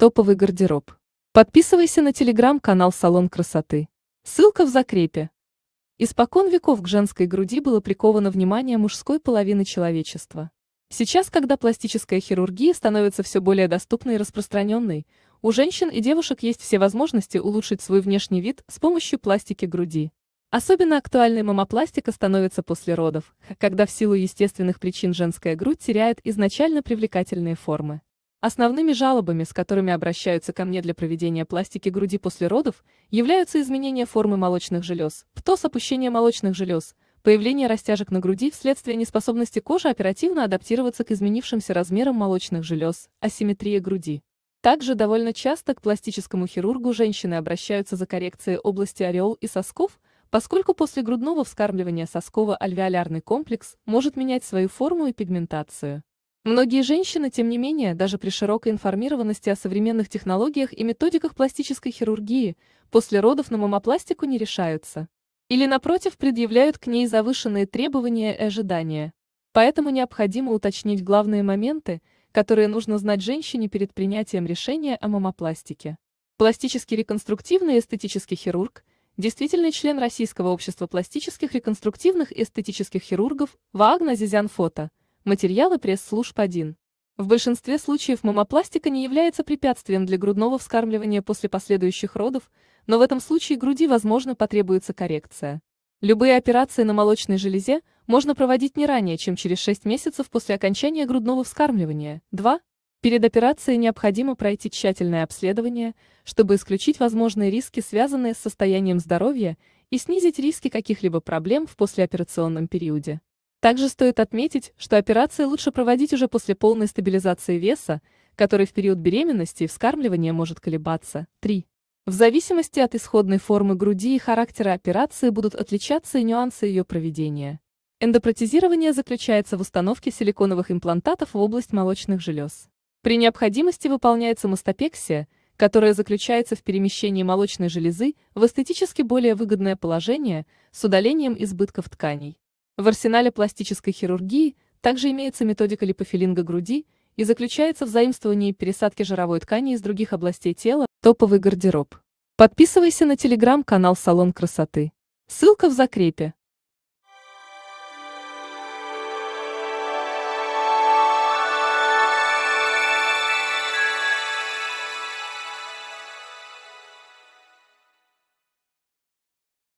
Топовый гардероб. Подписывайся на телеграм-канал «Салон красоты». Ссылка в закрепе. Испокон веков к женской груди было приковано внимание мужской половины человечества. Сейчас, когда пластическая хирургия становится все более доступной и распространенной, у женщин и девушек есть все возможности улучшить свой внешний вид с помощью пластики груди. Особенно актуальной мамопластика становится после родов, когда в силу естественных причин женская грудь теряет изначально привлекательные формы. Основными жалобами, с которыми обращаются ко мне для проведения пластики груди после родов, являются изменения формы молочных желез, птоз опущение молочных желез, появление растяжек на груди вследствие неспособности кожи оперативно адаптироваться к изменившимся размерам молочных желез, асимметрия груди. Также довольно часто к пластическому хирургу женщины обращаются за коррекцией области ореол и сосков, поскольку после грудного вскармливания сосково-альвеолярный комплекс может менять свою форму и пигментацию. Многие женщины, тем не менее, даже при широкой информированности о современных технологиях и методиках пластической хирургии, после родов на мамопластику не решаются. Или, напротив, предъявляют к ней завышенные требования и ожидания. Поэтому необходимо уточнить главные моменты, которые нужно знать женщине перед принятием решения о мамопластике. Пластический реконструктивный эстетический хирург – действительный член Российского общества пластических реконструктивных эстетических хирургов Ваагна Зизян Материалы пресс-служб 1. В большинстве случаев мамопластика не является препятствием для грудного вскармливания после последующих родов, но в этом случае груди, возможно, потребуется коррекция. Любые операции на молочной железе можно проводить не ранее, чем через 6 месяцев после окончания грудного вскармливания. 2. Перед операцией необходимо пройти тщательное обследование, чтобы исключить возможные риски, связанные с состоянием здоровья, и снизить риски каких-либо проблем в послеоперационном периоде. Также стоит отметить, что операции лучше проводить уже после полной стабилизации веса, который в период беременности и вскармливания может колебаться. 3. В зависимости от исходной формы груди и характера операции будут отличаться и нюансы ее проведения. Эндопротезирование заключается в установке силиконовых имплантатов в область молочных желез. При необходимости выполняется мастопексия, которая заключается в перемещении молочной железы в эстетически более выгодное положение с удалением избытков тканей. В арсенале пластической хирургии также имеется методика липофилинга груди и заключается в заимствовании пересадки жировой ткани из других областей тела, топовый гардероб. Подписывайся на телеграм-канал «Салон красоты». Ссылка в закрепе.